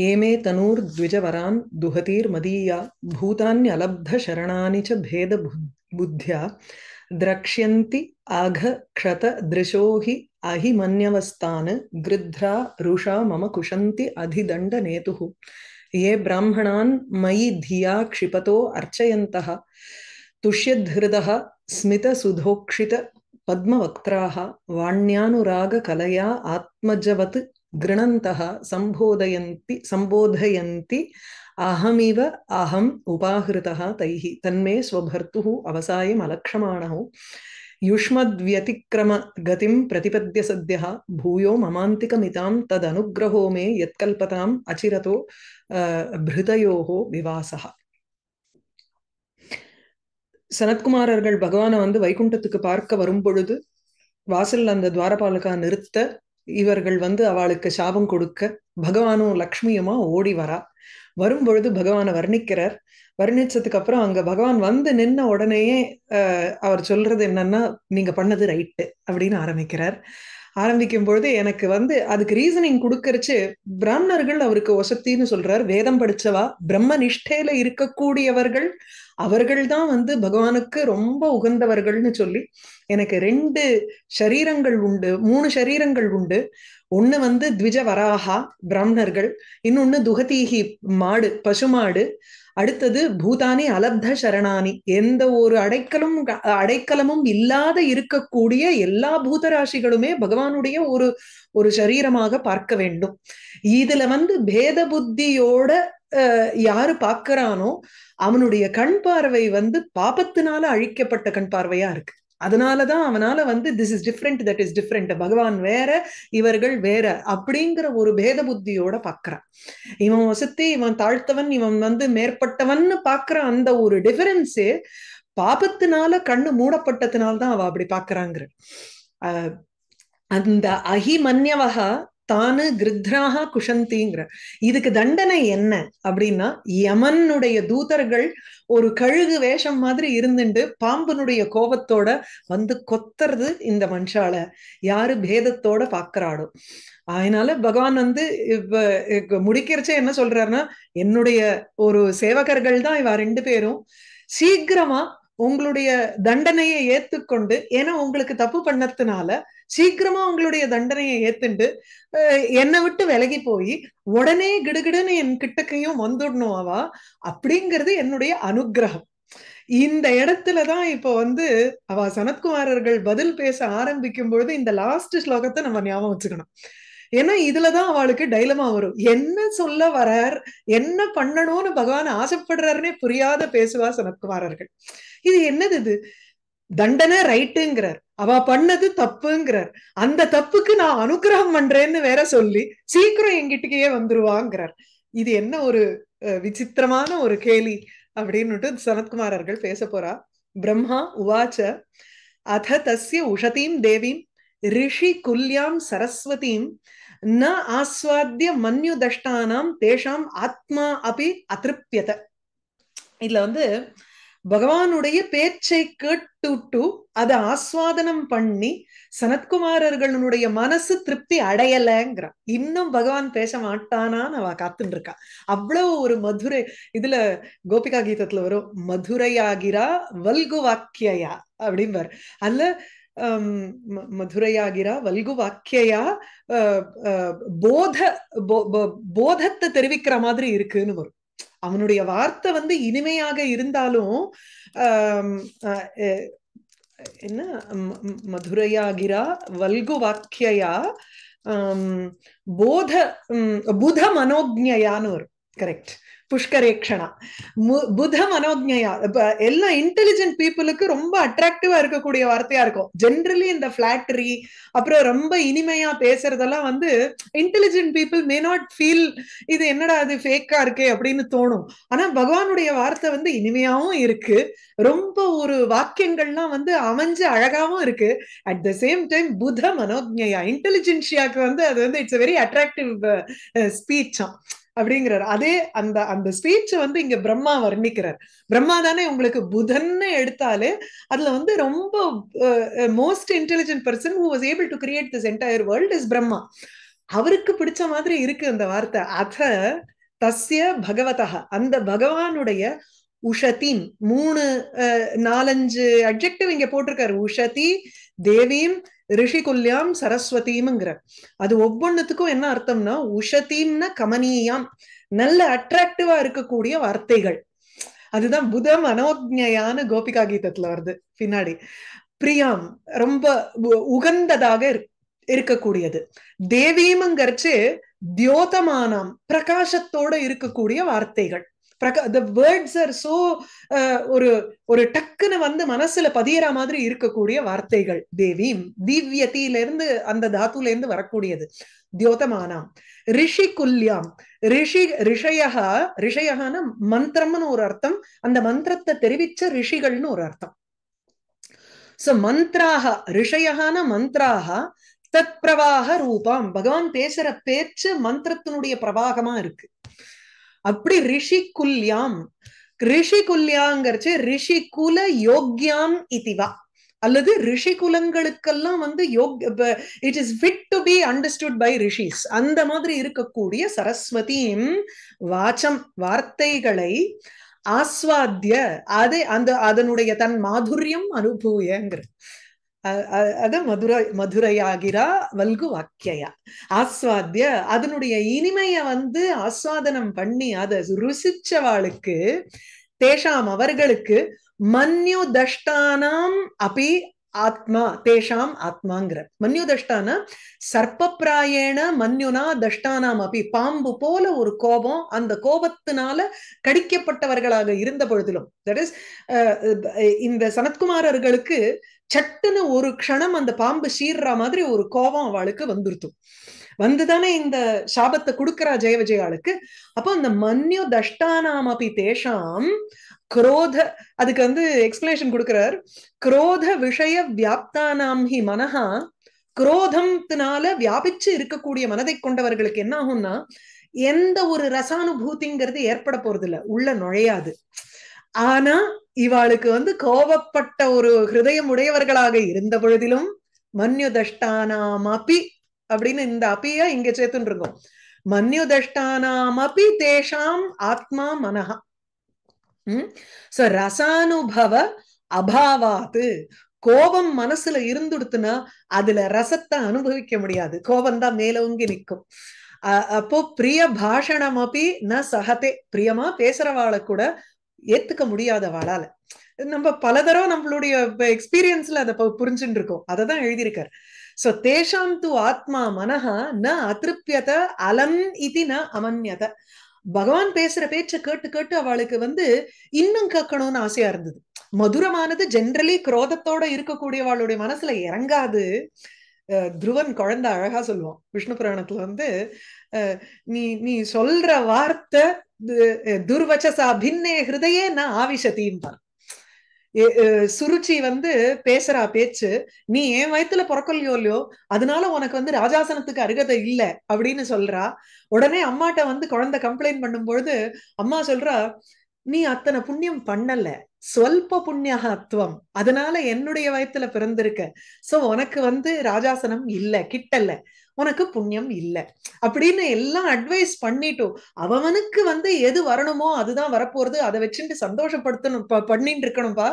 ये मे तनूर्द्विजवरान् दुहतीर्मदीया भूतान्यलब्धशरणानि च भेदबुद्ध्या द्रक्ष्यन्ति दृशो हि अहिमन्यवस्तान् गृध्रा रुषा मम कुशन्ति अधिदण्डनेतुः ये ब्राह्मणान् मयि धिया क्षिपतो अर्चयन्तः तुष्यधृदः स्मितसुधोक्षितपद्मवक्त्राः वाण्यानुरागकलया आत्मजवत् கிருணந்தா சம்போதயந்தி சம்போதயந்தி அகமிவ அகம் உபாகிருதா தைஹி தன்மே ஸ்வபர்த்து அவசாயம் அலக்ஷமாணோ யுஷ்மத்வியதிக்கிரம கதிம் பிரதிபத்திய சத்யா பூயோ மமாந்திகமிதாம் ததனுகிரகோ மே யத்கல்பதாம் அச்சிரதோ பிருதயோகோ விவாசா சனத்குமாரர்கள் பகவானை வந்து வைகுண்டத்துக்கு பார்க்க வரும் பொழுது வாசல் அந்த துவாரபாலகா நிறுத்த இவர்கள் வந்து அவளுக்கு சாபம் கொடுக்க பகவானும் லக்ஷ்மியுமா ஓடி வரா வரும் பொழுது பகவானை வர்ணிக்கிறார் வர்ணிச்சதுக்கு அப்புறம் அங்க பகவான் வந்து நின்ன உடனேயே அவர் சொல்றது என்னன்னா நீங்க பண்ணது ரைட்டு அப்படின்னு ஆரம்பிக்கிறார் ஆரம்பிக்கும் பொழுது எனக்கு வந்து அதுக்கு ரீசனிங் கொடுக்கறச்சு பிராமணர்கள் அவருக்கு ஒசத்தின்னு சொல்றார் வேதம் படிச்சவா பிரம்ம நிஷ்டையில இருக்கக்கூடியவர்கள் அவர்கள் தான் வந்து பகவானுக்கு ரொம்ப உகந்தவர்கள்னு சொல்லி எனக்கு ரெண்டு சரீரங்கள் உண்டு மூணு சரீரங்கள் உண்டு ஒண்ணு வந்து த்விஜ வராஹா பிராமணர்கள் இன்னொன்னு துகதீகி மாடு பசுமாடு அடுத்தது பூதானி அலப்த சரணானி எந்த ஒரு அடைக்கலும் அடைக்கலமும் இல்லாத இருக்கக்கூடிய எல்லா பூதராசிகளுமே பகவானுடைய ஒரு ஒரு சரீரமாக பார்க்க வேண்டும் இதுல வந்து பேத புத்தியோட யாரு பாக்குறானோ அவனுடைய கண் பார்வை வந்து பாபத்தினால அழிக்கப்பட்ட கண் பார்வையா இருக்கு அதனாலதான் அவனால வந்து this is different that is different பகவான் வேற இவர்கள் வேற அப்படிங்கிற ஒரு பேத புத்தியோட பாக்குறான் இவன் வசத்தி இவன் தாழ்த்தவன் இவன் வந்து மேற்பட்டவன்னு பாக்குற அந்த ஒரு டிஃபரன்ஸு பாபத்தினால கண்ணு மூடப்பட்டதுனால தான் அவ அப்படி பாக்குறாங்கிற அந்த அஹிமன்யவகா தானு கிருத்ராக குஷந்திங்கிற இதுக்கு தண்டனை என்ன அப்படின்னா யமனுடைய தூதர்கள் ஒரு கழுகு வேஷம் மாதிரி இருந்துட்டு பாம்புனுடைய கோபத்தோட வந்து கொத்துறது இந்த மனுஷால யாரு பேதத்தோட பாக்குறாடோ அதனால பகவான் வந்து இப்ப முடிக்கிறச்சே என்ன சொல்றாருன்னா என்னுடைய ஒரு சேவகர்கள் தான் இவா ரெண்டு பேரும் சீக்கிரமா உங்களுடைய தண்டனையை ஏத்துக்கொண்டு ஏன்னா உங்களுக்கு தப்பு பண்ணதுனால சீக்கிரமா அவங்களுடைய தண்டனையை ஏத்துண்டு என்னை விட்டு விலகி போய் உடனே கிடுகிடுன்னு என் கிட்டக்கையும் வந்துடணும் அவா அப்படிங்கிறது என்னுடைய அனுகிரகம் இந்த இடத்துலதான் இப்போ வந்து அவ சனத்குமாரர்கள் பதில் பேச ஆரம்பிக்கும் பொழுது இந்த லாஸ்ட் ஸ்லோகத்தை நம்ம ஞாபகம் வச்சுக்கணும் ஏன்னா இதுலதான் அவளுக்கு டைலமா வரும் என்ன சொல்ல வரார் என்ன பண்ணணும்னு பகவான் ஆசைப்படுறாருன்னே புரியாத பேசுவா சனத்குமாரர்கள் இது என்னது இது தண்டனை ரைட்டுங்கிறார் அவ பண்ணது தப்புங்கிறார் அந்த தப்புக்கு நான் அனுகிரகம் பண்றேன்னு வேற சொல்லி சீக்கிரம் எங்கிட்டக்கே வந்துருவாங்கிறார் இது என்ன ஒரு விசித்திரமான ஒரு கேலி அப்படின்னுட்டு சனத்குமார் அவர்கள் பேச போறா பிரம்மா உவாச்ச அத தஸ்ய உஷதீம் தேவீம் ரிஷி குல்யாம் சரஸ்வதீம் ந ஆஸ்வாத்திய மன்யுதஷ்டானாம் தேஷாம் ஆத்மா அப்படி அதிருப்தியத இதுல வந்து பகவானுடைய பேச்சை கேட்டுட்டு அதை ஆஸ்வாதனம் பண்ணி சனத்குமாரர்களுடைய மனசு திருப்தி அடையலைங்கிறான் இன்னும் பகவான் பேச மாட்டானான்னு அவ காத்துட்டு இருக்கா அவ்வளவு ஒரு மதுரை இதுல கோபிகா கீதத்துல வரும் மதுரையாகிரா வல்கு வாக்கியா அப்படிம்பார் அல்ல மதுரையாகிரா வல்கு வாக்கியா போத போதத்தை தெரிவிக்கிற மாதிரி இருக்குன்னு வரும் அவனுடைய வார்த்தை வந்து இனிமையாக இருந்தாலும் என்ன மதுரையாகிரா வல்கு வாக்கியா போத புத மனோஜயான்னு வரும் கரெக்ட் புஷ்கரேக்ஷனா புத மனோஜயா எல்லா இன்டெலிஜென்ட் பீப்புளுக்கு ரொம்ப அட்ராக்டிவா இருக்கக்கூடிய வார்த்தையா இருக்கும் ஜென்ரலி இந்த பிளாட்டரி அப்புறம் ரொம்ப இனிமையா பேசுறதெல்லாம் வந்து intelligent people may not feel இது என்னடா அது ஃபேக்கா இருக்கே அப்படின்னு தோணும் ஆனா பகவானுடைய வார்த்தை வந்து இனிமையாவும் இருக்கு ரொம்ப ஒரு வாக்கியங்கள்லாம் வந்து அமைஞ்சு அழகாவும் இருக்கு அட் த சேம் டைம் புத மனோஜயா இன்டெலிஜென்சியாக்கு வந்து அது வந்து இட்ஸ் வெரி அட்ராக்டிவ் ஸ்பீச்சா அப்படிங்கிறார் அதே அந்த அந்த ஸ்பீச் வந்து இங்க பிரம்மா வர்ணிக்கிறார் பிரம்மா தானே உங்களுக்கு புதன்னு எடுத்தாலே அதுல வந்து ரொம்ப most intelligent person who was able to create this entire world is Brahma அவருக்கு பிடிச்ச மாதிரி இருக்கு அந்த வார்த்தை அத தஸ்ய பகவதா அந்த பகவானுடைய உஷதீம் மூணு நாலஞ்சு அப்ஜெக்டிவ் இங்க போட்டிருக்காரு உஷதி தேவீம் ரிஷிகுல்யாம் சரஸ்வதிம்ங்கிற அது ஒவ்வொன்னுத்துக்கும் என்ன அர்த்தம்னா உஷதீம்னா கமனீயாம் நல்ல அட்ராக்டிவா இருக்கக்கூடிய வார்த்தைகள் அதுதான் புத அனோஜயான கோபிகா கீதத்துல வருது பின்னாடி பிரியாம் ரொம்ப உகந்ததாக இருக்கக்கூடியது தேவீமங்கரிச்சு தியோதமானாம் பிரகாசத்தோட இருக்கக்கூடிய வார்த்தைகள் பிரக த வேர்ட்ஸ் ஆர் சோ ஒரு ஒரு டக்குன்னு வந்து மனசுல பதியற மாதிரி இருக்கக்கூடிய வார்த்தைகள் தேவி திவ்யத்தில இருந்து அந்த தாத்துல இருந்து வரக்கூடியது தியோதமானாம் ரிஷி குல்யாம் ரிஷி ரிஷயகா ரிஷயகான மந்திரம்னு ஒரு அர்த்தம் அந்த மந்திரத்தை தெரிவிச்ச ரிஷிகள்னு ஒரு அர்த்தம் சோ மந்த்ராக ரிஷயகான மந்திராக தத் பிரவாக ரூபாம் பகவான் பேசுற பேச்சு மந்திரத்தினுடைய பிரவாகமா இருக்கு அப்படி ரிஷி குல்யாம் ரிஷி குல்யாங்கிறச்சு ரிஷி குல யோக்யாம் இதிவா அல்லது ரிஷி குலங்களுக்கெல்லாம் வந்து யோக் it is fit to be understood by rishis அந்த மாதிரி இருக்கக்கூடிய சரஸ்வதியும் வாச்சம் வார்த்தைகளை ஆஸ்வாத்திய அதை அந்த அதனுடைய தன் மாதுரியம் அனுபூயங்கிறது அத மதுரை மதுரையாகிறா வல்கு வாக்கியா ஆஸ்வாத்திய அதனுடைய இனிமைய வந்து ஆஸ்வாதனம் பண்ணி அதை ருசிச்சவாளுக்கு தேஷாம் அவர்களுக்கு மன்யு தஷ்டானாம் ஆத்மா தேஷாம் ஆத்மாங்கிற மன்யு தஷ்டானா சர்ப்பப்பிராயேன மன்யுனா தஷ்டானாம் அபி பாம்பு போல ஒரு கோபம் அந்த கோபத்தினால கடிக்கப்பட்டவர்களாக இருந்த பொழுதிலும் தட் இஸ் இந்த சனத்குமாரர்களுக்கு சட்டுன்னு ஒரு க்ஷணம் அந்த பாம்பு சீர்ற மாதிரி ஒரு கோபம் அவளுக்கு வந்துருத்தும் வந்துதானே இந்த சாபத்தை கொடுக்கறா ஜெய விஜயாளுக்கு அப்போ அந்த மன்யு தஷ்டானாம் அப்பி தேஷாம் குரோத அதுக்கு வந்து எக்ஸ்பிளேஷன் கொடுக்கிறார் குரோத விஷய வியாப்தானாம் ஹி மனஹா குரோதம்னால வியாபிச்சு இருக்கக்கூடிய மனதை கொண்டவர்களுக்கு என்ன ஆகும்னா எந்த ஒரு ரசானுபூதிங்கிறது ஏற்பட போறது இல்லை உள்ள நுழையாது ஆனா இவாளுக்கு வந்து கோபப்பட்ட ஒரு ஹிருதயம் உடையவர்களாக இருந்த பொழுதிலும் அபி அப்படின்னு இந்த அப்பியா இங்க சேர்த்துன்னு இருக்கும் அபி தேஷாம் ஆத்மா மனஹா உம் சோ ரசானுபவ அபாவாத்து கோபம் மனசுல இருந்துடுத்துனா அதுல ரசத்தை அனுபவிக்க முடியாது கோபம் தான் மேலோங்கி நிற்கும் அப்போ பிரிய பாஷணம் அப்படி ந சகதே பிரியமா பேசுறவாளை கூட ஏத்துக்க முடியாத வாழால நம்ம பல தரம் நம்மளுடைய எக்ஸ்பீரியன்ஸ்ல அதை புரிஞ்சுட்டு இருக்கோம் அதை தான் எழுதியிருக்கார் சோ தேஷாம் து ஆத்மா மனஹா ந அதிருப்தியத அலம் இது ந அமன்யத பகவான் பேசுற பேச்ச கேட்டு கேட்டு அவளுக்கு வந்து இன்னும் கேட்கணும்னு ஆசையா இருந்தது மதுரமானது ஜென்ரலி குரோதத்தோட இருக்கக்கூடியவாளுடைய மனசுல இறங்காது துருவன் குழந்தை அழகா சொல்லுவான் விஷ்ணு புராணத்துல வந்து நீ நீ சொல்ற வார்த்தை துர்வச்சசா பின்னே ஹிருதயே நான் ஆவிஷதின்பான் சுருச்சி வந்து பேசுறா பேச்சு நீ என் வயத்துல பிறக்கலையோ இல்லையோ அதனால உனக்கு வந்து ராஜாசனத்துக்கு அருகதை இல்ல அப்படின்னு சொல்றா உடனே அம்மாட்ட வந்து குழந்தை கம்ப்ளைண்ட் பண்ணும் பொழுது அம்மா சொல்றா நீ அத்தனை புண்ணியம் பண்ணல சொல்ப புண்ணியாக அத்துவம் அதனால என்னுடைய வயத்துல பிறந்திருக்க சோ உனக்கு வந்து ராஜாசனம் இல்ல கிட்டல்ல உனக்கு புண்ணியம் இல்லை அப்படின்னு எல்லாம் அட்வைஸ் பண்ணிட்டோம் அவனுக்கு வந்து எது வரணுமோ அதுதான் வரப்போறது அதை வச்சுட்டு சந்தோஷப்படுத்தணும் பண்ணிட்டு இருக்கணும்ப்பா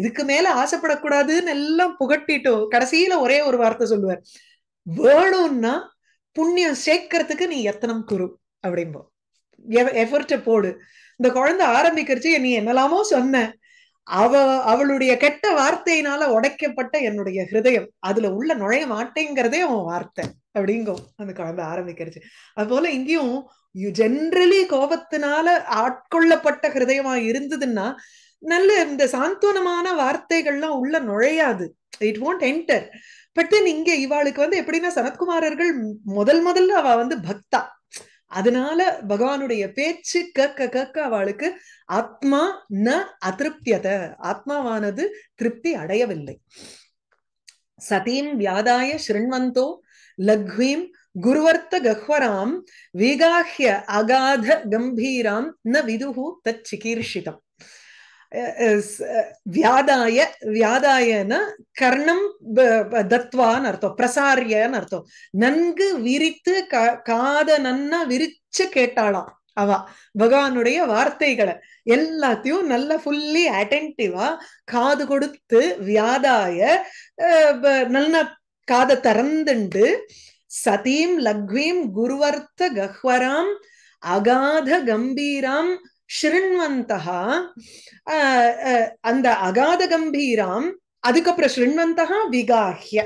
இதுக்கு மேல ஆசைப்படக்கூடாதுன்னு எல்லாம் புகட்டிட்டோம் கடைசியில ஒரே ஒரு வார்த்தை சொல்லுவார் வேணும்னா புண்ணியம் சேர்க்கறதுக்கு நீ எத்தனம் குரு அப்படின்போ எஃபர்ட்டை போடு இந்த குழந்தை ஆரம்பிக்கிறச்சு நீ என்னெல்லாமோ சொன்ன அவ அவளுடைய கெட்ட வார்த்தையினால உடைக்கப்பட்ட என்னுடைய ஹிருதயம் அதுல உள்ள நுழைய மாட்டேங்கிறதே அவன் வார்த்தை அப்படிங்கும் அந்த குழந்தை அது போல இங்கேயும் ஜென்ரலி கோபத்தினால ஆட்கொள்ளப்பட்ட ஹிருதயமா இருந்ததுன்னா நல்ல இந்த சாந்தோனமான வார்த்தைகள்லாம் உள்ள நுழையாது இட் வாண்ட் என்டர் பட் இங்க இவாளுக்கு வந்து எப்படின்னா சனத்குமாரர்கள் முதல் முதல்ல அவ வந்து பக்தா அதனால பகவானுடைய பேச்சு கேட்க கேட்க அவளுக்கு ஆத்மா ந அதிருப்தியத ஆத்மாவானது திருப்தி அடையவில்லை சதீம் வியாதாய ஸ்ருண்வந்தோ லக்வீம் குருவர்த்த கஹ்வராம் வீகாஹ்ய அகாத கம்பீராம் ந விதுஹு தச்சிகீர்ஷிதம் வியாதாய வியாதாயன கர்ணம் தத்வான்னு அர்த்தம் பிரசாரியன்னு அர்த்தம் நன்கு விரித்து க காத நன்னா விரிச்சு கேட்டாளாம் அவ பகவானுடைய வார்த்தைகளை எல்லாத்தையும் நல்லா ஃபுல்லி அட்டென்டிவா காது கொடுத்து வியாதாய நல்ல காத திறந்துண்டு சதீம் லக்வீம் குருவர்த்த கஹ்வராம் அகாத கம்பீராம் ஸ்ருண்வந்தகா அந்த அகாத கம்பீராம் அதுக்கப்புறம் ஸ்ருண்வந்தகா விகாஹ்ய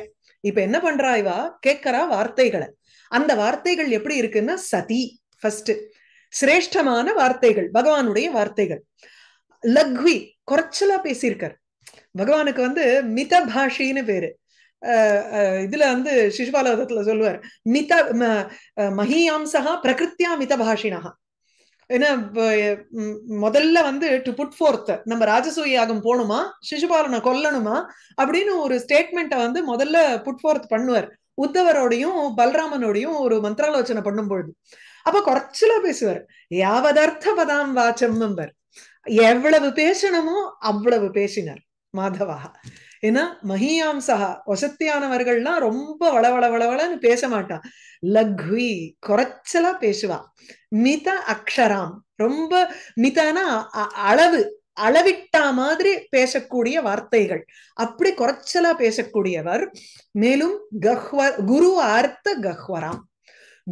இப்ப என்ன பண்றா இவா கேட்கிறா வார்த்தைகளை அந்த வார்த்தைகள் எப்படி இருக்குன்னா சதி ஃபர்ஸ்ட் சிரேஷ்டமான வார்த்தைகள் பகவானுடைய வார்த்தைகள் லக்வி குறைச்சலா பேசியிருக்கார் பகவானுக்கு வந்து மித பாஷின்னு பேரு இதுல வந்து சிசுபாலவதத்துல சொல்லுவார் மித மஹியாம்சகா பிரகிருத்தியா மித பாஷினகா ஏன்னா முதல்ல வந்து டு புட் ஃபோர்த் நம்ம ராஜசூயாகம் போகணுமா சிசுபாலனை கொல்லணுமா அப்படின்னு ஒரு ஸ்டேட்மெண்ட்டை வந்து முதல்ல புட் ஃபோர்த் பண்ணுவார் உத்தவரோடையும் பல்ராமனோடையும் ஒரு மந்திராலோச்சனை பண்ணும் பொழுது அப்ப குறைச்சலா பேசுவார் யாவதர்த்த பதாம் வாச்சம் எவ்வளவு பேசணுமோ அவ்வளவு பேசினார் மாதவா ஏன்னா மகியாம்சகா வசத்தியானவர்கள்லாம் ரொம்ப வள வள வளவளன்னு பேச மாட்டான் லக்வி குறைச்சலா பேசுவா மித அக்ஷராம் ரொம்ப மிதானா அளவு அளவிட்டா மாதிரி பேசக்கூடிய வார்த்தைகள் அப்படி குறைச்சலா பேசக்கூடியவர் மேலும் கஹ்வ குரு அர்த்த கஹ்வராம்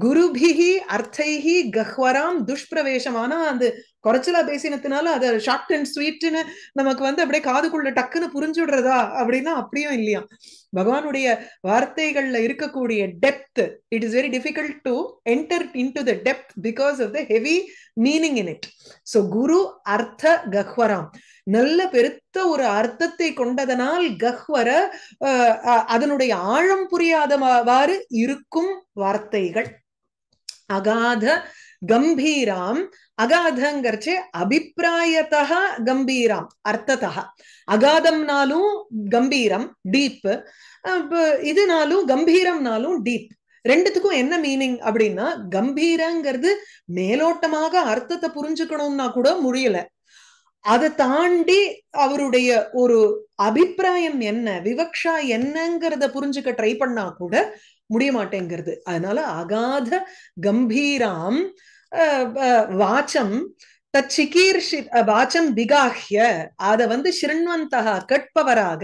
குருபிகி அர்த்தைகி கஹ்வராம் துஷ்பிரவேசமான அந்த குறைச்சலா பேசினதுனால அது ஷார்ட் அண்ட் ஸ்வீட்னு நமக்கு வந்து அப்படியே காதுக்குள்ள டக்குன்னு புரிஞ்சுடுறதா அப்படின்னா அப்படியும் இல்லையா பகவானுடைய வார்த்தைகள்ல இருக்கக்கூடிய depth it is very difficult to enter in to the depth because of the heavy meaning in it so குரு அர்த்த கஹ்வராம் நல்ல பெருத்த ஒரு அர்த்தத்தை கொண்டதனால் கஹ்வர அதனுடைய ஆழம் புரியாதவாறு இருக்கும் வார்த்தைகள் அகாத கம்பீராம் அகாதங்கிறச்சு அபிப்பிராயத்த கம்பீராம் அர்த்தத அகாதம்னாலும் கம்பீரம் டீப் இதுனாலும் கம்பீரம்னாலும் டீப் ரெண்டுத்துக்கும் என்ன மீனிங் அப்படின்னா கம்பீரங்கிறது மேலோட்டமாக அர்த்தத்தை புரிஞ்சுக்கணும்னா கூட முடியல அதை தாண்டி அவருடைய ஒரு அபிப்பிராயம் என்ன விவக்ஷா என்னங்கிறத புரிஞ்சுக்க ட்ரை பண்ணா கூட முடிய மாட்டேங்கிறது அதனால அகாத கம்பீராம் வாச்சம் தச்சிகீர்ஷி வாச்சம் விகாஹ்ய அதை வந்து ஷிருண்வந்தகா கட்பவராக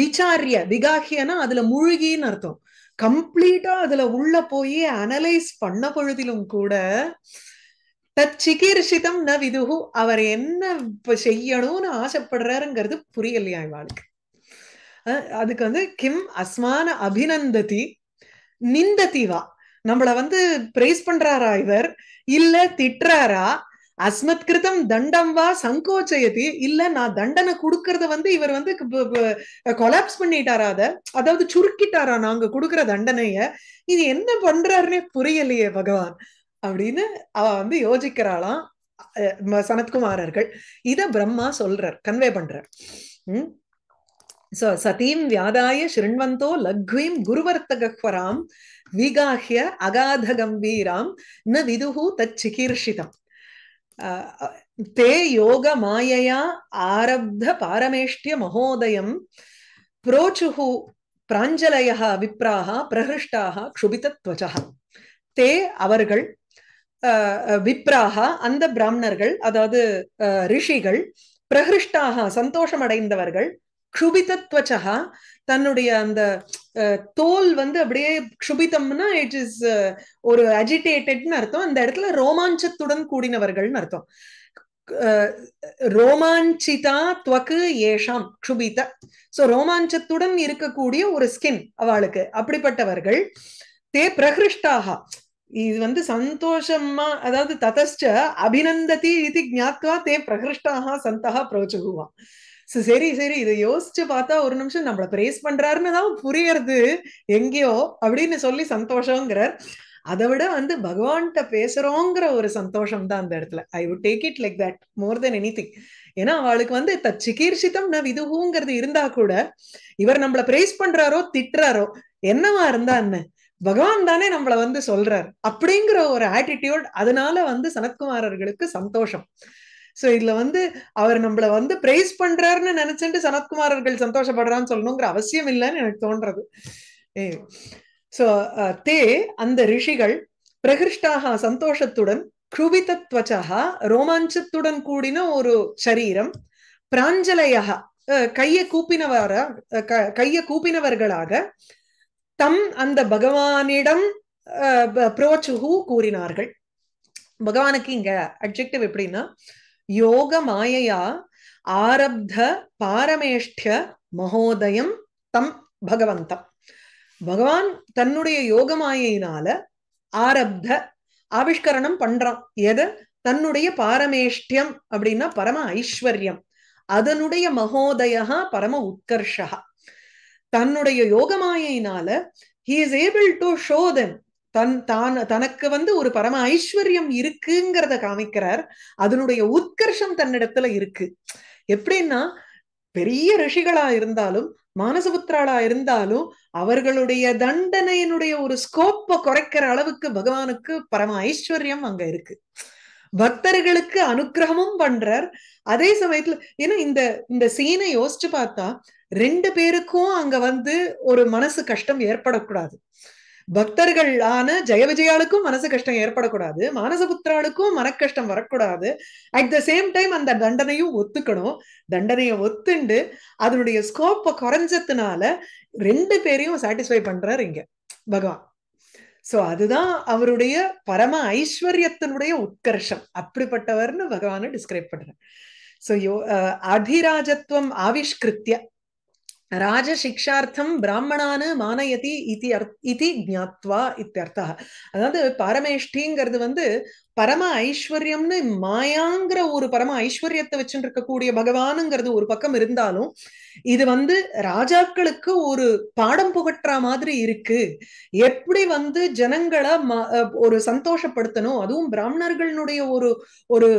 விசாரிய விகாஹியனா அதுல முழுகின்னு அர்த்தம் கம்ப்ளீட்டா அதுல உள்ள போய் அனலைஸ் பண்ண பொழுதிலும் கூட தச்சிகீர்ஷிதம் ந விதுகு அவர் என்ன செய்யணும்னு ஆசைப்படுறாருங்கிறது புரியலையா இவாளுக்கு அதுக்கு வந்து கிம் அஸ்மான அபிநந்ததி நிந்ததிவா நம்மள வந்து பிரைஸ் பண்றாரா இவர் இல்ல திட்டுறாரா அஸ்மத் கிருதம் தண்டம் வா சங்கோச்சயதி இல்ல நான் தண்டனை கொடுக்கறத வந்து இவர் வந்து கொலாப்ஸ் பண்ணிட்டாரா அதை அதாவது சுருக்கிட்டாரா நாங்க கொடுக்கற தண்டனைய இது என்ன பண்றாருன்னே புரியலையே பகவான் அப்படின்னு அவ வந்து யோசிக்கிறாளாம் சனத்குமாரர்கள் இத பிரம்மா சொல்றார் கன்வே பண்றார் உம் சதீம் வியாதாய ஸ்ருண்வந்தோ லக்வீம் குருவர்த்தகராம் விகாஹிய அகாத கம்பீராம் ந விதுகு தச்சிகீர்ஷிதம் தே யோக மாயையா ஆரப்த பாரமேஷ்டிய மகோதயம் புரோச்சுகு பிராஞ்சலயா விப்ராக பிரகிருஷ்டாக துவச்சா தே அவர்கள் விப்ராக அந்த பிராமணர்கள் அதாவது ரிஷிகள் பிரகிருஷ்டாக சந்தோஷம் அடைந்தவர்கள் க்ஷுபிதத்வச்சா தன்னுடைய அந்த தோல் வந்து அப்படியே க்ஷுபிதம்னா இட் இஸ் ஒரு அஜிடேட்டட்னு அர்த்தம் அந்த இடத்துல ரோமாஞ்சத்துடன் கூடினவர்கள்னு அர்த்தம் ரோமாஞ்சிதா துவக்கு ஏஷாம் க்ஷுபித சோ ரோமாஞ்சத்துடன் இருக்கக்கூடிய ஒரு ஸ்கின் அவளுக்கு அப்படிப்பட்டவர்கள் தே பிரகிருஷ்டாக இது வந்து சந்தோஷமா அதாவது ததஸ்ட அபிநந்ததி இது ஜாத்வா தே பிரகிருஷ்டாக சந்தா பிரவச்சுகுவான் சோ சரி சரி இதை யோசிச்சு பார்த்தா ஒரு நிமிஷம் நம்மள பிரேஸ் பண்றாருன்னு தான் புரியறது எங்கேயோ அப்படின்னு சொல்லி சந்தோஷங்கிறார் அதை விட வந்து பகவான்கிட்ட பேசுறோங்கிற ஒரு சந்தோஷம் தான் அந்த இடத்துல I would take it like that more then anything ஏன்னா அவளுக்கு வந்து தச்சிகீர்ஷித்தம் நான் இதுகுங்கிறது இருந்தா கூட இவர் நம்மள பிரேஸ் பண்றாரோ திட்டுறாரோ என்னவா இருந்தா என்ன பகவான் தானே நம்மள வந்து சொல்றார் அப்படிங்கிற ஒரு ஆட்டிடியூட் அதனால வந்து சனத்குமாரர்களுக்கு சந்தோஷம் சோ இதுல வந்து அவர் நம்மள வந்து பிரைஸ் பண்றாருன்னு நினைச்சுட்டு சனத்குமார் அவர்கள் சந்தோஷப்படுறான்னு சொல்லணுங்கிற அவசியம் இல்லைன்னு எனக்கு தோன்றது ஏ சோ தே அந்த ரிஷிகள் பிரகிருஷ்டாக சந்தோஷத்துடன் துவச்சா ரோமாஞ்சத்துடன் கூடின ஒரு சரீரம் பிராஞ்சலையாக கையை கூப்பினவர கையை கூப்பினவர்களாக தம் அந்த பகவானிடம் புரோச்சுகு கூறினார்கள் பகவானுக்கு இங்க அப்ஜெக்டிவ் எப்படின்னா யோக மாயையா ஆரப்த பாரமேஷ்ட மகோதயம் தம் பகவந்தம் பகவான் தன்னுடைய யோக மாயினால ஆரப்த ஆவிஷ்கரணம் பண்றான் எது தன்னுடைய பாரமேஷ்டியம் அப்படின்னா பரம ஐஸ்வர்யம் அதனுடைய மகோதயா பரம உத்கர்ஷா தன்னுடைய யோகமாயினால he is able to show then தன் தான் தனக்கு வந்து ஒரு பரம ஐஸ்வர்யம் இருக்குங்கிறத காமிக்கிறார் அதனுடைய உத்கர்ஷம் தன்னிடத்துல இருக்கு எப்படின்னா பெரிய ரிஷிகளா இருந்தாலும் மானசபுத்திராளா இருந்தாலும் அவர்களுடைய தண்டனையினுடைய ஒரு ஸ்கோப்பை குறைக்கிற அளவுக்கு பகவானுக்கு பரம ஐஸ்வர்யம் அங்க இருக்கு பக்தர்களுக்கு அனுகிரகமும் பண்றார் அதே சமயத்துல ஏன்னா இந்த இந்த சீனை யோசிச்சு பார்த்தா ரெண்டு பேருக்கும் அங்க வந்து ஒரு மனசு கஷ்டம் ஏற்படக்கூடாது பக்தர்கள் ஆன ஜெய விஜயாளுக்கும் மனசு கஷ்டம் ஏற்படக்கூடாது மானசபுத்திராளுக்கும் மனக்கஷ்டம் வரக்கூடாது அட் த சேம் டைம் அந்த தண்டனையும் ஒத்துக்கணும் தண்டனையை ஒத்துண்டு அதனுடைய ஸ்கோப்பை குறைஞ்சதுனால ரெண்டு பேரையும் சாட்டிஸ்ஃபை பண்றாரு இங்க பகவான் சோ அதுதான் அவருடைய பரம ஐஸ்வர்யத்தினுடைய உட்கர்ஷம் அப்படிப்பட்டவர்னு பகவான டிஸ்கிரைப் பண்றார் சோ யோ அதிராஜத்துவம் ஆவிஷ்கிருத்திய ராஜசிக்ஷார்த்தம் பிராமணான மானயதி இத்தி அர்த் இத்தி ஜாத்வா இத்தர்த்தா அதாவது பாரமேஷ்டிங்கிறது வந்து பரம ஐஸ்வர்யம்னு மாயாங்கிற ஒரு பரம ஐஸ்வர்யத்தை வச்சுட்டு இருக்கக்கூடிய பகவானுங்கிறது ஒரு பக்கம் இருந்தாலும் இது வந்து ராஜாக்களுக்கு ஒரு பாடம் புகற்றா மாதிரி இருக்கு எப்படி வந்து ஜனங்களை ஒரு சந்தோஷப்படுத்தணும் அதுவும் பிராமணர்களுடைய ஒரு ஒரு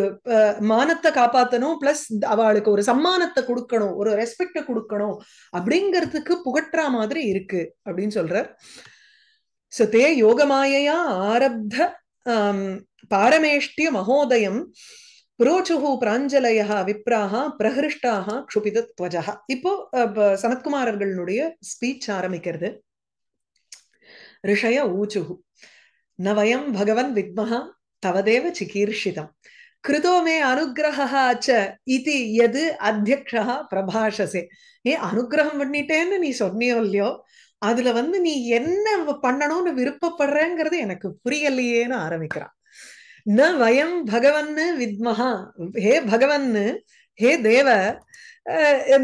மானத்தை காப்பாத்தணும் பிளஸ் அவளுக்கு ஒரு சம்மானத்தை கொடுக்கணும் ஒரு ரெஸ்பெக்ட கொடுக்கணும் அப்படிங்கிறதுக்கு புகற்றா மாதிரி இருக்கு அப்படின்னு சொல்றார் சோ தே யோகமாயையா ஆரப்த பாரமேஷ்டிய மகோதயம் புரோச்சுஹு பிராஞ்சலயா விப்ராக பிரகிருஷ்டாக க்ஷுபித துவஜா இப்போ சனத்குமாரர்களுடைய ஸ்பீச் ஆரம்பிக்கிறது ரிஷய ஊச்சுஹு ந வயம் பகவன் வித்மஹ தவதேவ சிகீர்ஷிதம் கிருதோமே அனுகிரகா இது எது அத்தியக்ஷா பிரபாஷசே ஏ அனுகிரகம் பண்ணிட்டேன்னு நீ சொன்னியோ இல்லையோ அதுல வந்து நீ என்ன பண்ணணும்னு விருப்பப்படுறங்கிறது எனக்கு புரியலையேன்னு ஆரம்பிக்கிறான் ந வயம் பகவன்னு வித்மஹா ஹே பகவன்னு ஹே தேவ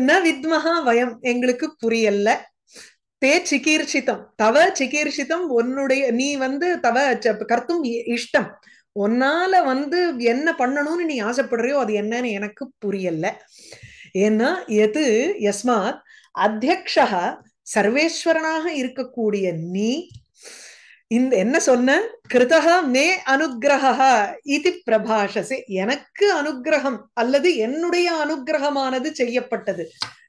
ந வித்மஹா வயம் எங்களுக்கு புரியல்ல தே சிகீர்ஷிதம் தவ சிகீர்ஷிதம் உன்னுடைய நீ வந்து தவ கர்த்தும் இஷ்டம் உன்னால வந்து என்ன பண்ணணும்னு நீ ஆசைப்படுறியோ அது என்னன்னு எனக்கு புரியல ஏன்னா எது எஸ்மாத் அத்தியக்ஷா சர்வேஸ்வரனாக இருக்கக்கூடிய நீ இந்த என்ன சொன்ன கிருதக மே அனுகிரகா இது பிரபாஷசே எனக்கு அனுகிரகம் அல்லது என்னுடைய அனுகிரகமானது செய்யப்பட்டது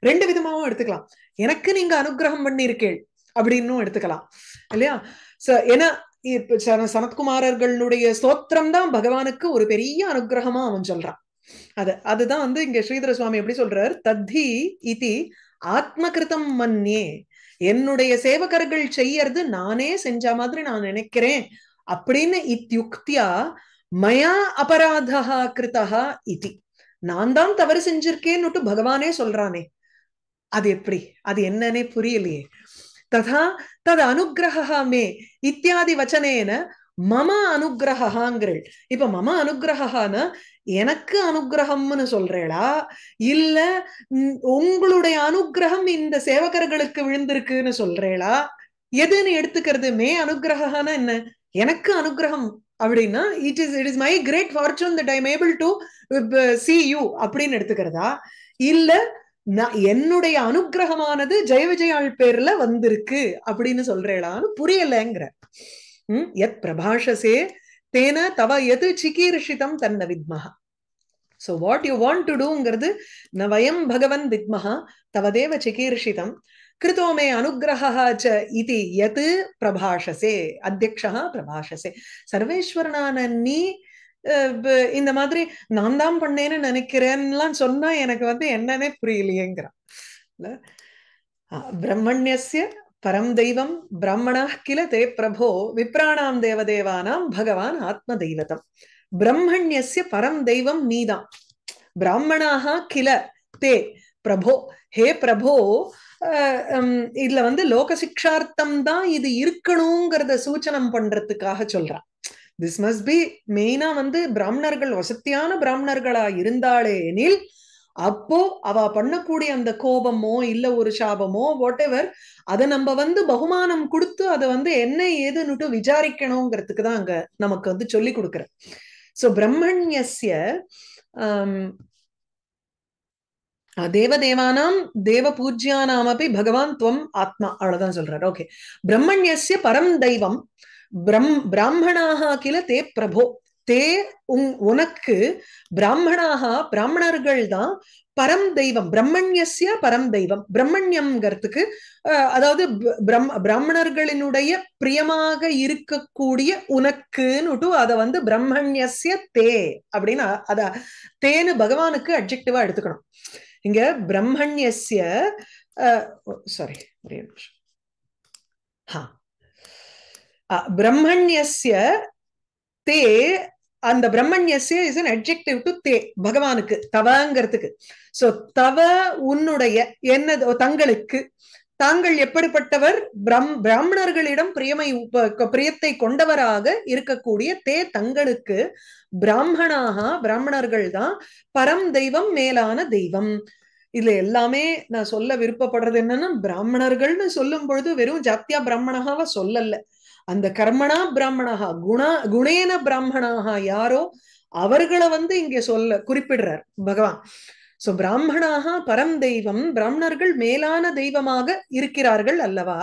ரெண்டு விதமாவும் எடுத்துக்கலாம் எனக்கு நீங்க அனுகிரகம் பண்ணிருக்கேள் அப்படின்னும் எடுத்துக்கலாம் இல்லையா ஏன்னா சனத்குமாரர்களுடைய ஸ்தோத்திரம் தான் பகவானுக்கு ஒரு பெரிய அனுகிரகமா அவன் சொல்றான் அது அதுதான் வந்து இங்க ஸ்ரீதர சுவாமி எப்படி சொல்றார் தத்தி இதி ஆத்மகிருதம் மன்னே என்னுடைய சேவகர்கள் செய்யறது நானே செஞ்ச மாதிரி நான் நினைக்கிறேன் அப்படின்னு இத்தியுக்தியா மயா அபராதா கிருதா இதி நான் தான் தவறு செஞ்சிருக்கேன்னுட்டு பகவானே சொல்றானே அது எப்படி அது என்னன்னே புரியலையே ததா தது அனுகிரகா மே இத்தியாதி வச்சனேன மம அனுகிரகாங்கிற இப்ப மம அனுகிரகான எனக்கு அனுகிரகம்னு சொல்றேளா இல்ல உங்களுடைய அனுகிரகம் இந்த சேவகர்களுக்கு விழுந்திருக்குன்னு சொல்றேளா எதுன்னு எடுத்துக்கிறது மே அனுகிரகம்னா என்ன எனக்கு அனுகிரகம் அப்படின்னா it is it is my great fortune that I'm able to see you அப்படின்னு எடுத்துக்கிறதா இல்ல என்னுடைய அனுகிரகமானது ஜெய விஜயாள் பேர்ல வந்திருக்கு அப்படின்னு சொல்றேளான்னு புரியலங்கிற எத் பிரபாஷசே தேன தவ எது சிகீர்ஷிதம் தன்ன வித்மஹா so what you want to டூங்கிறது ந வயம் பகவன் வித்மஹா தவதேவ சிகீர்ஷிதம் கிருதோ மே அனுகிரகா ச இது எத் பிரபாஷசே அத்தியக்ஷா பிரபாஷசே சர்வேஸ்வரனான நீ இந்த மாதிரி நான் தான் பண்ணேன்னு நினைக்கிறேன்லாம் சொன்னா எனக்கு வந்து என்னன்னே புரியலையேங்கிறான் பிரம்மண்யஸ்ய பரம் தெய்வம் பிராமணா கில தே பிரபோ விப்ராணாம் தேவதேவானாம் பகவான் ஆத்ம தெய்வதம் பிரம்மண்யசிய பரம் தெய்வம் நீதான் பிராமணாக கில தே பிரபோ ஹே பிரபோ இதுல வந்து லோக சிக்ஷார்த்தம் தான் இது இருக்கணுங்கிறத சூச்சனம் பண்றதுக்காக சொல்றான் திஸ் மஸ்ட் பி மெயினா வந்து பிராமணர்கள் வசத்தியான பிராமணர்களா இருந்தாலே எனில் அப்போ அவ பண்ணக்கூடிய அந்த கோபமோ இல்ல ஒரு சாபமோ வாட் எவர் அதை நம்ம வந்து பகுமானம் கொடுத்து அதை வந்து என்ன ஏதுன்னுட்டு விசாரிக்கணுங்கிறதுக்கு தான் அங்க நமக்கு வந்து சொல்லி கொடுக்குற சோ பிரம்மண்யஸ்ய தேவதேவானாம் தேவ பூஜ்யானாமப்பி பகவான் துவம் ஆத்மா அவ்வளவுதான் சொல்றாரு ஓகே பிரம்மண்யஸ்ய பரம் தெய்வம் பிரம் பிராமணாக கில தே பிரபோ தே உங் உனக்கு பிராமணாக பிராமணர்கள் தான் பரம் தெய்வம் பிரம்மண்யசிய பரம் தெய்வம் பிரம்மண்யம்ங்கிறதுக்கு அதாவது பிரம் பிராமணர்களினுடைய பிரியமாக இருக்கக்கூடிய உனக்குன்னுட்டு அதை வந்து பிரம்மண்யசிய தே அப்படின்னு அத தேனு பகவானுக்கு அப்ஜெக்டிவா எடுத்துக்கணும் இங்க பிரம்மண்யசிய சாரி ஒரே நிமிஷம் பிரம்மண்யசிய தே அந்த பிரம்மண்யசே இஸ் அன் அட்ஜெக்டிவ் டு தே பகவானுக்கு தவங்கிறதுக்கு சோ தவ உன்னுடைய என்னது தங்களுக்கு தாங்கள் எப்படிப்பட்டவர் பிரம் பிராமணர்களிடம் பிரியமை பிரியத்தை கொண்டவராக இருக்கக்கூடிய தே தங்களுக்கு பிராமணாக பிராமணர்கள் தான் பரம் தெய்வம் மேலான தெய்வம் இதுல எல்லாமே நான் சொல்ல விருப்பப்படுறது என்னன்னா பிராமணர்கள்னு சொல்லும் பொழுது வெறும் ஜாத்தியா பிராமணாவா சொல்லல அந்த கர்மனா பிராமணா குணா குணேன பிராமணாக யாரோ அவர்களை வந்து இங்க சொல்ல குறிப்பிடுறார் பகவான் சோ பிராமணாக பரம் தெய்வம் பிராமணர்கள் மேலான தெய்வமாக இருக்கிறார்கள் அல்லவா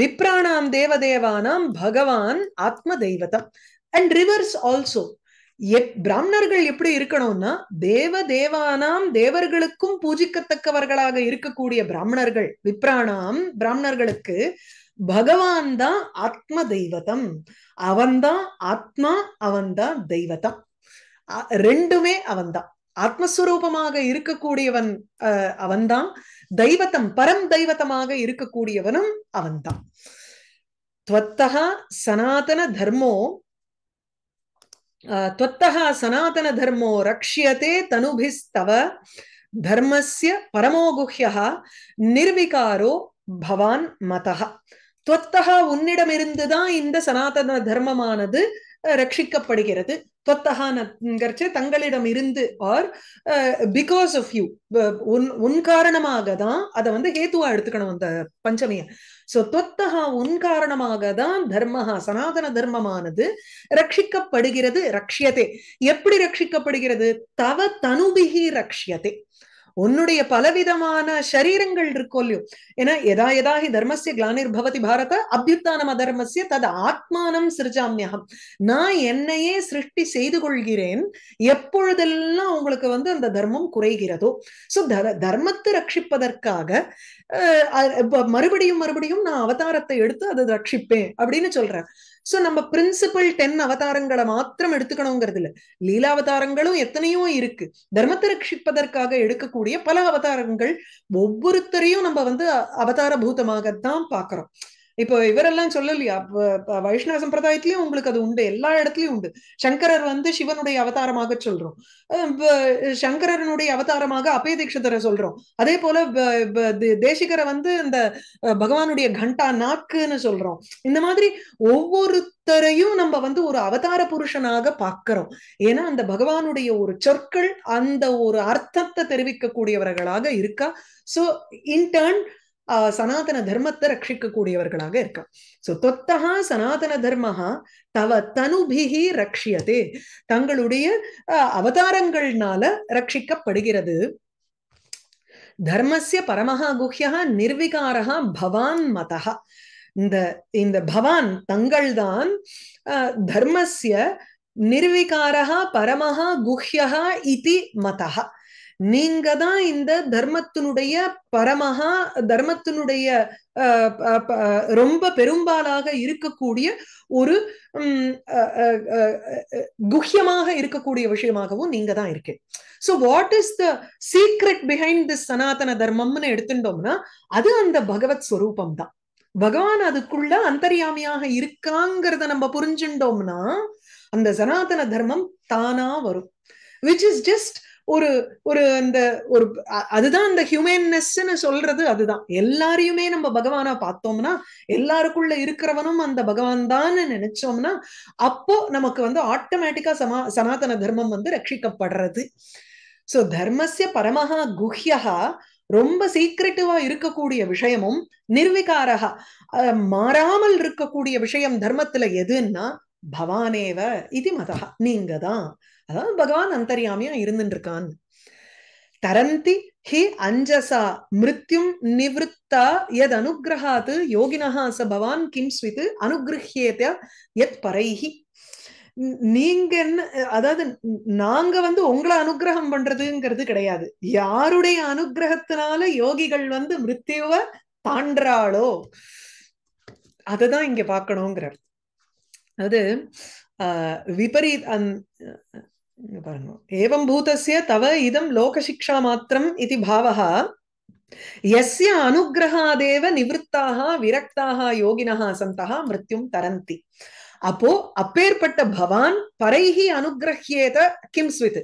விப்ராணாம் தேவதேவானாம் பகவான் ஆத்ம தெய்வதம் அண்ட் ரிவர்ஸ் ஆல்சோ எப் பிராமணர்கள் எப்படி இருக்கணும்னா தேவ தேவானாம் தேவர்களுக்கும் பூஜிக்கத்தக்கவர்களாக இருக்கக்கூடிய பிராமணர்கள் விப்ராணாம் பிராமணர்களுக்கு பகவான் தான் ஆத்ம தெய்வதம் அவன்தான் ஆத்மா அவன்தான் தெய்வதம் ரெண்டுமே அவன்தான் ஆத்மஸ்வரூபமாக இருக்கக்கூடியவன் அஹ் அவன்தான் தெய்வத்தம் பரம் தெய்வத்தமாக இருக்கக்கூடியவனும் அவன்தான் துவத்தகா சனாதன தர்மோ துவத்தகா சனாதன தர்மோ ரக்ஷியதே தனுபிஸ்தவ தர்மஸ்ய பரமோகுஹ்யா நிர்விகாரோ பவான் மதா துவத்தகா உன்னிடமிருந்துதான் இந்த சனாதன தர்மமானது ரட்சிக்கப்படுகிறது துவத்தகாங்கிறச்சு தங்களிடம் இருந்து ஆர் பிகாஸ் ஆஃப் யூ உன் உன் காரணமாக தான் அதை வந்து ஹேத்துவா எடுத்துக்கணும் அந்த பஞ்சமிய சோ துவத்தகா உன் காரணமாக தான் தர்மஹா சனாதன தர்மமானது ரட்சிக்கப்படுகிறது ரக்ஷியதே எப்படி ரட்சிக்கப்படுகிறது தவ தனுபிகி ரக்ஷியதே உன்னுடைய பலவிதமான சரீரங்கள் இருக்கோ இல்லையோ ஏன்னா எதா எதாகி தர்மசிய கிளானிர் பவதி பாரத அபியுத்தானம் அதர்மசிய தது ஆத்மானம் சிருஜாமியகம் நான் என்னையே சிருஷ்டி செய்து கொள்கிறேன் எப்பொழுதெல்லாம் உங்களுக்கு வந்து அந்த தர்மம் குறைகிறதோ சோ தர்மத்தை ரட்சிப்பதற்காக மறுபடியும் மறுபடியும் நான் அவதாரத்தை எடுத்து அதை ரட்சிப்பேன் அப்படின்னு சொல்றேன் சோ நம்ம பிரின்சிபல் டென் அவதாரங்களை மாத்திரம் எடுத்துக்கணுங்கிறது இல்ல லீலாவதாரங்களும் எத்தனையோ இருக்கு தர்மத்தை ரட்சிப்பதற்காக எடுக்கக்கூடிய பல அவதாரங்கள் ஒவ்வொருத்தரையும் நம்ம வந்து அவதார பூதமாகத்தான் பாக்குறோம் இப்போ இவரெல்லாம் சொல்லலையா வைஷ்ணவ சம்பிரதாயத்திலயும் உங்களுக்கு அது உண்டு எல்லா இடத்துலயும் உண்டு சங்கரர் வந்து சிவனுடைய அவதாரமாக சொல்றோம் சங்கரனுடைய அவதாரமாக அபய தீட்சிதரை சொல்றோம் அதே போல தேசிகரை வந்து இந்த பகவானுடைய கண்டா நாக்குன்னு சொல்றோம் இந்த மாதிரி ஒவ்வொருத்தரையும் நம்ம வந்து ஒரு அவதார புருஷனாக பார்க்கிறோம் ஏன்னா அந்த பகவானுடைய ஒரு சொற்கள் அந்த ஒரு அர்த்தத்தை தெரிவிக்கக்கூடியவர்களாக இருக்கா சோ இன்டர்ன் சனாதன தர்மத்தை ரட்சிக்கக்கூடியவர்களாக இருக்கா சோ தொத்தகா சனாதன தர்மஹா தவ தனுபிகி ரக்ஷியதே தங்களுடைய அவதாரங்கள்னால ரட்சிக்கப்படுகிறது தர்மசிய பரமஹா குஹ்யா நிர்விகாரா பவான் மதஹா இந்த இந்த பவான் தங்கள்தான் தர்மசிய நிர்விகாரா பரமஹா குஹ்யா இதி மதஹா நீங்க தான் இந்த தர்மத்தினுடைய பரமகா தர்மத்தினுடைய ரொம்ப பெரும்பாலாக இருக்கக்கூடிய ஒரு குஹ்யமாக இருக்கக்கூடிய விஷயமாகவும் நீங்க தான் இருக்கு so what is the secret behind this சனாதன தர்மம்னு எடுத்துட்டோம்னா அது அந்த பகவத் ஸ்வரூபம் தான் பகவான் அதுக்குள்ள அந்தரியாமியாக இருக்காங்கிறத நம்ம புரிஞ்சுட்டோம்னா அந்த சனாதன தர்மம் தானா வரும் விச் இஸ் ஜஸ்ட் ஒரு ஒரு அந்த ஒரு அதுதான் அந்த ஹியூமேன்னஸ் சொல்றது அதுதான் எல்லாரையுமே நம்ம பகவானா பார்த்தோம்னா எல்லாருக்குள்ள இருக்கிறவனும் அந்த பகவான் தான் நினைச்சோம்னா அப்போ நமக்கு வந்து ஆட்டோமேட்டிக்கா சமா சனாதன தர்மம் வந்து ரட்சிக்கப்படுறது சோ தர்மசிய பரமஹா குஹ்யஹா ரொம்ப சீக்ரெட்டிவா இருக்கக்கூடிய விஷயமும் நிர்விகாரா மாறாமல் இருக்கக்கூடிய விஷயம் தர்மத்துல எதுன்னா பவானேவ இது மதா நீங்க தான் அதான் பகவான் அந்தரியாமியா இருந்துருக்கான் தரந்தி ஹி அஞ்சசா மிருத்யும் நிவத்தா எத் அனுகிரகாத்து யோகினஹா ச பவான் கிம் ஸ்வித் அனுகிரகியத எத் பரைஹி நீங்க என்ன அதாவது நாங்க வந்து உங்களை அனுகிரகம் பண்றதுங்கிறது கிடையாது யாருடைய அனுகிரகத்தினால யோகிகள் வந்து மிருத்யுவ தாண்டாளோ அததான் இங்க பாக்கணுங்கிறார் அது விபரீத் அந் பாருங்க ஏவம் பூதஸ்ய தவ இதம் லோகசிக்ஷா மாத்திரம் இது பாவः எஸ்ய அனுகிரகாதேவ நிவృత్తాः விரக்தாः யோகினः சந்தः மிருத்தும் தரந்தி அப்போ அப்பேற்பட்ட பவான் பரைஹி அனுகிரஹ்யேத கிம் ஸ்வித்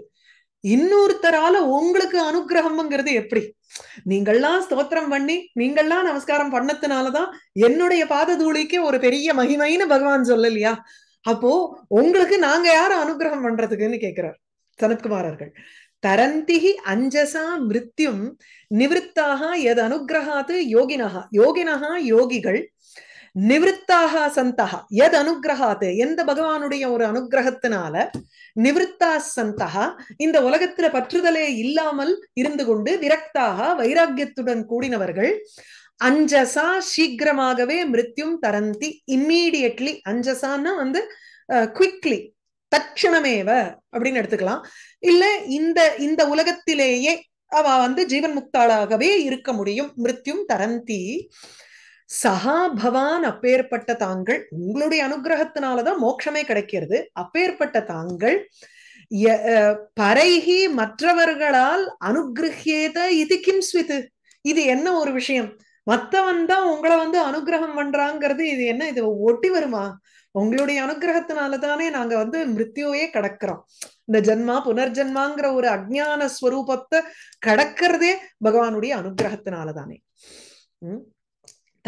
இன்னொருத்தரால உங்களுக்கு அனுகிரகம்ங்கிறது எப்படி நீங்கள்லாம் ஸ்தோத்திரம் பண்ணி நீங்கள்லாம் நமஸ்காரம் பண்ணதுனாலதான் என்னுடைய பாத தூளிக்கு ஒரு பெரிய மகிமைன்னு பகவான் சொல்லலையா அப்போ உங்களுக்கு நாங்க யார அனுகிரகம் பண்றதுக்குன்னு கேட்கிறார் சனத்குமாரர்கள் தரந்திகி அஞ்சசா மிருத்தியும் நிவிருத்தாக எது அனுகிரகாது யோகினகா யோகினகா யோகிகள் நிவிற்த்தாக சந்தகா எது அனுகிரகாது எந்த பகவானுடைய ஒரு அனுகிரகத்தினால நிவிருத்தா சந்தகா இந்த உலகத்துல பற்றுதலே இல்லாமல் இருந்து கொண்டு விரக்தாக வைராக்கியத்துடன் கூடினவர்கள் அஞ்சசா சீக்கிரமாகவே மிருத்யும் தரந்தி இம்மீடியட்லி அஞ்சசான்னா வந்து குவிக்லி தட்சணமேவ அப்படின்னு எடுத்துக்கலாம் இல்ல இந்த இந்த உலகத்திலேயே அவ வந்து ஜீவன் முக்தாளாகவே இருக்க முடியும் மிருத்யும் தரந்தி சஹா பவான் அப்பேற்பட்ட தாங்கள் உங்களுடைய அனுகிரகத்தினாலதான் மோட்சமே கிடைக்கிறது அப்பேற்பட்ட தாங்கள் பரைகி மற்றவர்களால் அனுகிரகியேத இது கிம்ஸ்வித் இது என்ன ஒரு விஷயம் மத்தவன் தான் உங்களை வந்து அனுகிரகம் பண்றாங்கிறது இது என்ன இது ஒட்டி வருமா உங்களுடைய அனுகிரகத்தினாலதானே தானே நாங்க வந்து மிருத்தியோயே கடக்கிறோம் இந்த ஜென்மா புனர்ஜென்மாங்கிற ஒரு அஜ்ஞான ஸ்வரூபத்தை கடக்கிறதே பகவானுடைய அனுகிரகத்தினாலதானே தானே உம்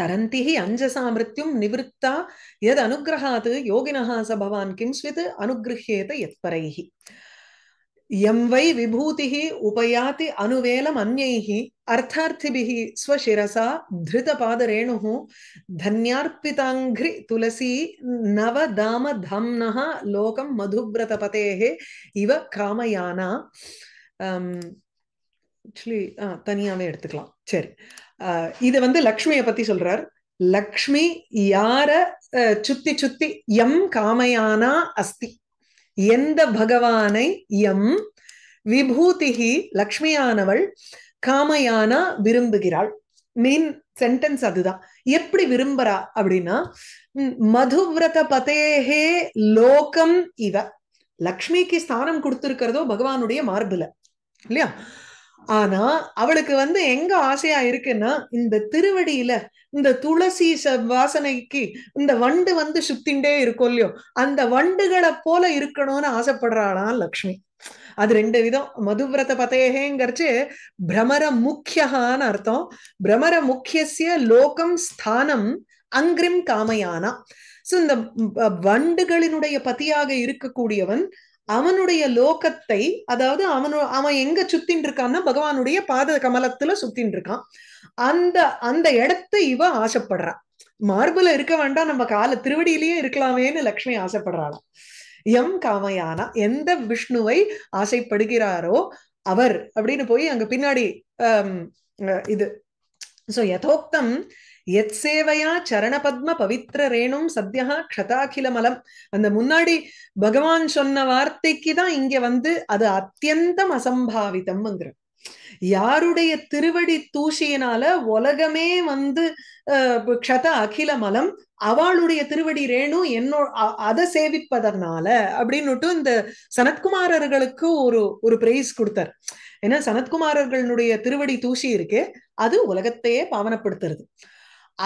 தரந்திஹி அஞ்சசா மிருத்தியும் நிவிருத்தா எது அனுகிரகாது யோகினஹா ச பவான் கிம் ஸ்வித் அனுகிரஹேத எத்பரைஹி यं वै विभूतिः उपयाति अनुवेलम् अन्यैः अर्थार्थिभिः स्वशिरसा धृतपादरेणुः धन्यार्पिताङ्घ्रितुलसी नवदामधाम्नः लोकं मधुव्रतपतेः इव कामयाना ஆக்சுவலி தனியாகவே எடுத்துக்கலாம் சரி இது வந்து லக்ஷ்மியை பற்றி சொல்கிறார் லக்ஷ்மி யார சுத்தி சுத்தி எம் காமயானா அஸ்தி எந்த பகவானை எம் விபூதிகி லக்ஷ்மியானவள் காமையானா விரும்புகிறாள் மெயின் சென்டென்ஸ் அதுதான் எப்படி விரும்புறா அப்படின்னா மதுவிரத பதேகே லோகம் இவ லக்ஷ்மிக்கு ஸ்தானம் கொடுத்திருக்கிறதோ பகவானுடைய மார்புல இல்லையா ஆனா அவளுக்கு வந்து எங்க ஆசையா இருக்குன்னா இந்த திருவடியில இந்த துளசி வாசனைக்கு இந்த வண்டு வந்து சுத்திண்டே இருக்கும் இல்லையோ அந்த வண்டுகளை போல இருக்கணும்னு ஆசைப்படுறாளாம் லக்ஷ்மி அது ரெண்டு விதம் மதுவிரத பதேகங்கிறச்சு பிரமர முக்கியகான்னு அர்த்தம் பிரமர முக்கியசிய லோகம் ஸ்தானம் அங்கிரிம் காமையானா சோ இந்த வண்டுகளினுடைய பதியாக இருக்கக்கூடியவன் அவனுடைய லோகத்தை அதாவது அவனு அவன் எங்க சுத்தின் இருக்கான்னா பகவானுடைய பாத கமலத்துல சுத்தின் இருக்கான் அந்த அந்த இடத்தை இவ ஆசைப்படுறான் மார்புல இருக்க வேண்டாம் நம்ம கால திருவடியிலயே இருக்கலாமேன்னு லக்ஷ்மி ஆசைப்படுறாளாம் எம் காமயானா எந்த விஷ்ணுவை ஆசைப்படுகிறாரோ அவர் அப்படின்னு போய் அங்க பின்னாடி இது சோ யதோக்தம் எத்சேவையா சரணபத்ம பவித்ர ரேணும் சத்யா க்ஷதாகிலமலம் அந்த முன்னாடி பகவான் சொன்ன வார்த்தைக்கு தான் இங்க வந்து அது அத்தியந்தம் அசம்பாவிதம்ங்கிற யாருடைய திருவடி தூசியினால உலகமே வந்து க்ஷத அகில மலம் அவளுடைய திருவடி ரேணு என்னோ அதை சேவிப்பதனால அப்படின்னுட்டு இந்த சனத்குமாரர்களுக்கு ஒரு ஒரு பிரைஸ் கொடுத்தார் ஏன்னா சனத்குமாரர்களுடைய திருவடி தூசி இருக்கு அது உலகத்தையே பாவனப்படுத்துறது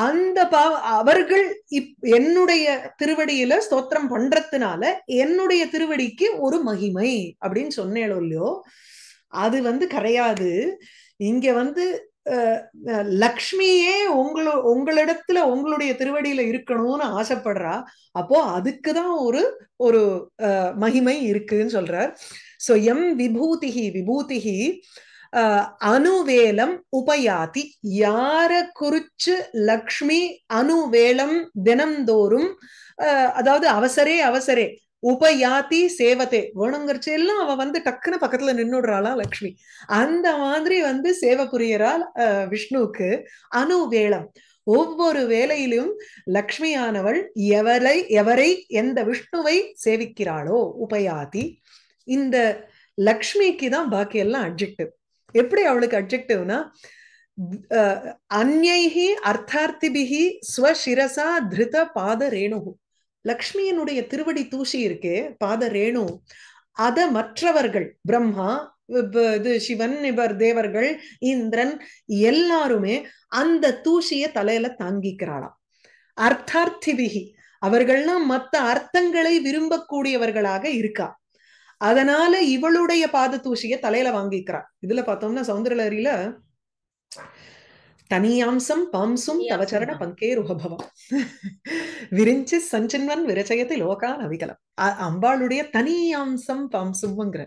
அந்த பாவ அவர்கள் இப் என்னுடைய திருவடியில ஸ்தோத்திரம் பண்றதுனால என்னுடைய திருவடிக்கு ஒரு மகிமை அப்படின்னு சொன்னேன் இல்லையோ அது வந்து கிடையாது இங்க வந்து லக்ஷ்மியே உங்களோ உங்களிடத்துல உங்களுடைய திருவடியில இருக்கணும்னு ஆசைப்படுறா அப்போ அதுக்குதான் ஒரு ஒரு மகிமை இருக்குன்னு சொல்றார் சோ எம் விபூதிகி விபூதிகி அணுவேலம் உபயாதி யார குறிச்சு லக்ஷ்மி அணுவேலம் தினம்தோறும் அதாவது அவசரே அவசரே உபயாத்தி சேவத்தை வேணுங்கிறச்சு எல்லாம் அவ வந்து டக்குன்னு பக்கத்துல நின்னுடுறாளா லக்ஷ்மி அந்த மாதிரி வந்து சேவை புரியறாள் விஷ்ணுவுக்கு அணுவேளம் ஒவ்வொரு வேலையிலும் லக்ஷ்மியானவள் எவரை எவரை எந்த விஷ்ணுவை சேவிக்கிறாளோ உபயாதி இந்த லக்ஷ்மிக்கு தான் பாக்கியெல்லாம் அட்ஜெக்டிவ் எப்படி அவளுக்கு அப்ஜெக்டிவ்னா அந்நைஹி அர்த்தார்த்திபிகி ஸ்வசிரசா திருத பாத ரேணு லக்ஷ்மியினுடைய திருவடி தூசி இருக்கே பாத ரேணு அத மற்றவர்கள் பிரம்மா இது சிவன் இவர் தேவர்கள் இந்திரன் எல்லாருமே அந்த தூசிய தலையில தாங்கிக்கிறாளாம் அர்த்தார்த்திபிகி அவர்கள்னா மத்த அர்த்தங்களை விரும்பக்கூடியவர்களாக இருக்கா அதனால இவளுடைய பாத தூஷிய தலையில வாங்கிக்கிறான் இதுல பார்த்தோம்னா சௌந்தரலரியில தனியாம்சம் பாம்சும் தவச்சரண பங்கே ருகபவம் விரிஞ்சு சஞ்சன்வன் விரச்சயத்தை லோகான் அவிகலம் அம்பாளுடைய தனியாம்சம் பாம்சும்ங்கிற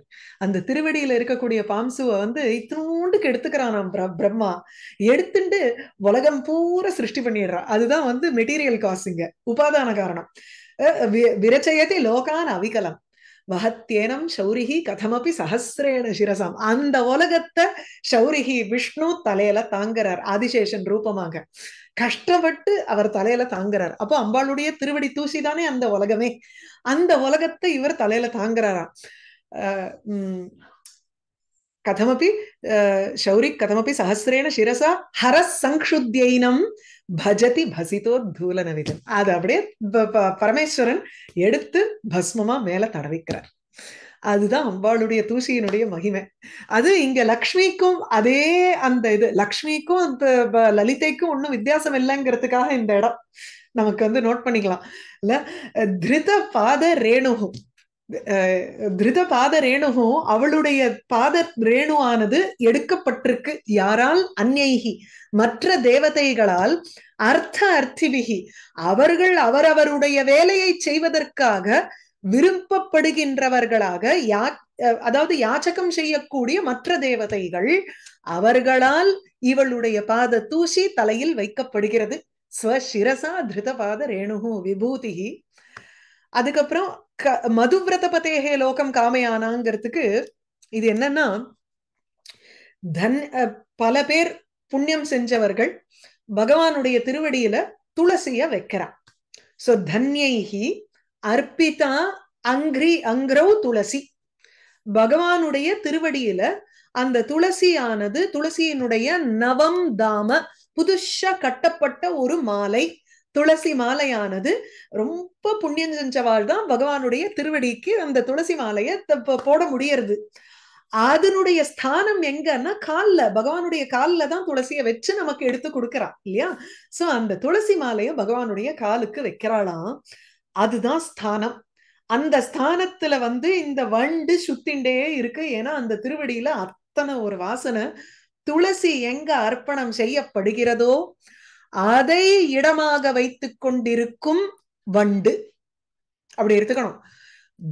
அந்த திருவடியில இருக்கக்கூடிய பாம்சுவை வந்து இத்தினோண்டுக்கு எடுத்துக்கிறானாம் பிரம்மா எடுத்துட்டு உலகம் பூரா சிருஷ்டி பண்ணிடுறான் அதுதான் வந்து மெட்டீரியல் காசுங்க உபாதான காரணம் விரச்சயத்தை லோகான் அவிகலம் மகத்தேனம் சௌரிகி கதமபி சஹசிரேன சிரசாம் அந்த உலகத்தை சௌரிகி விஷ்ணு தலையில தாங்குறார் ஆதிசேஷன் ரூபமாக கஷ்டப்பட்டு அவர் தலையில தாங்குறார் அப்போ அம்பாளுடைய திருவடி தூசி தானே அந்த உலகமே அந்த உலகத்தை இவர் தலையில தாங்குறாராம் கதமபி சௌரி கதமபி சஹசிரேன சிரசா ஹர சங்ஷுத்தியனம் பஜதி பசிதோ தூல நவிதம் அது அப்படியே பரமேஸ்வரன் எடுத்து பஸ்மமா மேல தடவிக்கிறார் அதுதான் அம்பாளுடைய தூசியினுடைய மகிமை அது இங்க லக்ஷ்மிக்கும் அதே அந்த இது லக்ஷ்மிக்கும் அந்த லலிதைக்கும் ஒண்ணும் வித்தியாசம் இல்லைங்கிறதுக்காக இந்த இடம் நமக்கு வந்து நோட் பண்ணிக்கலாம் இல்ல திருத பாத ரேணுகும் திருத பாத ரேணுகோ அவளுடைய பாத ரேணுவானது எடுக்கப்பட்டிருக்கு யாரால் அந்நேகி மற்ற தேவதைகளால் அர்த்த அர்த்திவிகி அவர்கள் அவரவருடைய வேலையை செய்வதற்காக விரும்பப்படுகின்றவர்களாக யா அதாவது யாச்சகம் செய்யக்கூடிய மற்ற தேவதைகள் அவர்களால் இவளுடைய பாத தூசி தலையில் வைக்கப்படுகிறது ஸ்வசிரசா திருதபாத ரேணுகு விபூதிகி அதுக்கப்புறம் க மதுவிரத பதேகே லோகம் காமையானாங்கிறதுக்கு இது என்னன்னா தன் பல பேர் புண்ணியம் செஞ்சவர்கள் பகவானுடைய திருவடியில துளசிய வைக்கிறான் சோ தன்யைகி அர்ப்பிதா அங்கிரி அங்கிரௌ துளசி பகவானுடைய திருவடியில அந்த துளசியானது துளசியினுடைய நவம் தாம புதுஷ கட்டப்பட்ட ஒரு மாலை துளசி மாலையானது ரொம்ப புண்ணியம் செஞ்சவாள் தான் பகவானுடைய திருவடிக்கு அந்த துளசி மாலையை போட முடியறது அதனுடைய ஸ்தானம் எங்கன்னா கால்ல பகவானுடைய கால்ல தான் துளசிய வச்சு நமக்கு எடுத்து கொடுக்கறா இல்லையா சோ அந்த துளசி மாலையை பகவானுடைய காலுக்கு வைக்கிறாளாம் அதுதான் ஸ்தானம் அந்த ஸ்தானத்துல வந்து இந்த வண்டு சுத்திண்டே இருக்கு ஏன்னா அந்த திருவடியில அத்தனை ஒரு வாசனை துளசி எங்க அர்ப்பணம் செய்யப்படுகிறதோ அதை இடமாக வைத்து கொண்டிருக்கும் வண்டு அப்படி எடுத்துக்கணும்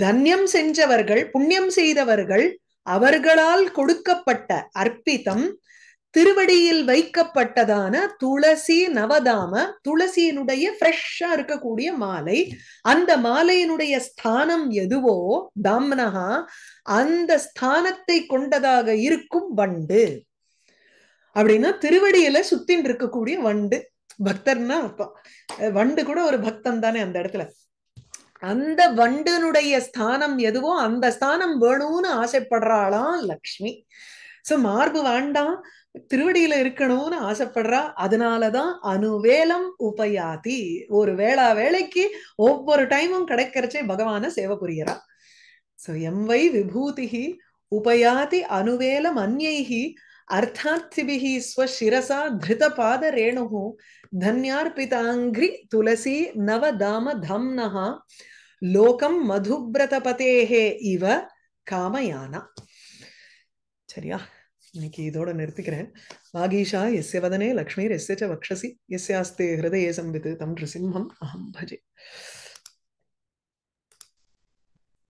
தன்யம் செஞ்சவர்கள் புண்ணியம் செய்தவர்கள் அவர்களால் கொடுக்கப்பட்ட அர்ப்பிதம் திருவடியில் வைக்கப்பட்டதான துளசி நவதாம துளசியினுடைய ஃப்ரெஷ்ஷா இருக்கக்கூடிய மாலை அந்த மாலையினுடைய ஸ்தானம் எதுவோ தாம்னஹா அந்த ஸ்தானத்தை கொண்டதாக இருக்கும் வண்டு அப்படின்னா திருவடியில சுத்தின் இருக்கக்கூடிய வண்டு பக்தர்னா அப்பா வண்டு கூட ஒரு பக்தன் தானே அந்த இடத்துல அந்த வண்டனுடைய ஸ்தானம் எதுவோ அந்த ஸ்தானம் வேணும்னு ஆசைப்படுறாளாம் லக்ஷ்மி சோ மார்பு வேண்டாம் திருவடியில இருக்கணும்னு ஆசைப்படுறா அதனாலதான் அணுவேலம் உபயாதி ஒரு வேளா வேலைக்கு ஒவ்வொரு டைமும் கிடைக்கிறச்சே பகவான சேவை புரியறா சோ எம் வை விபூதிகி உபயாதி அணுவேலம் அந்யைகி अर्थार्थि स्वशिसा धृत पाद रेणु धन्यांघ्रि तुसी नव दाम धम लोकम मधुव्रत इव कामयाना चरिया इनकी नागीशा यसे वदने लक्ष्मी यसे च वक्षसी यस्ते हृदय संवित तम नृसिंह अहम भजे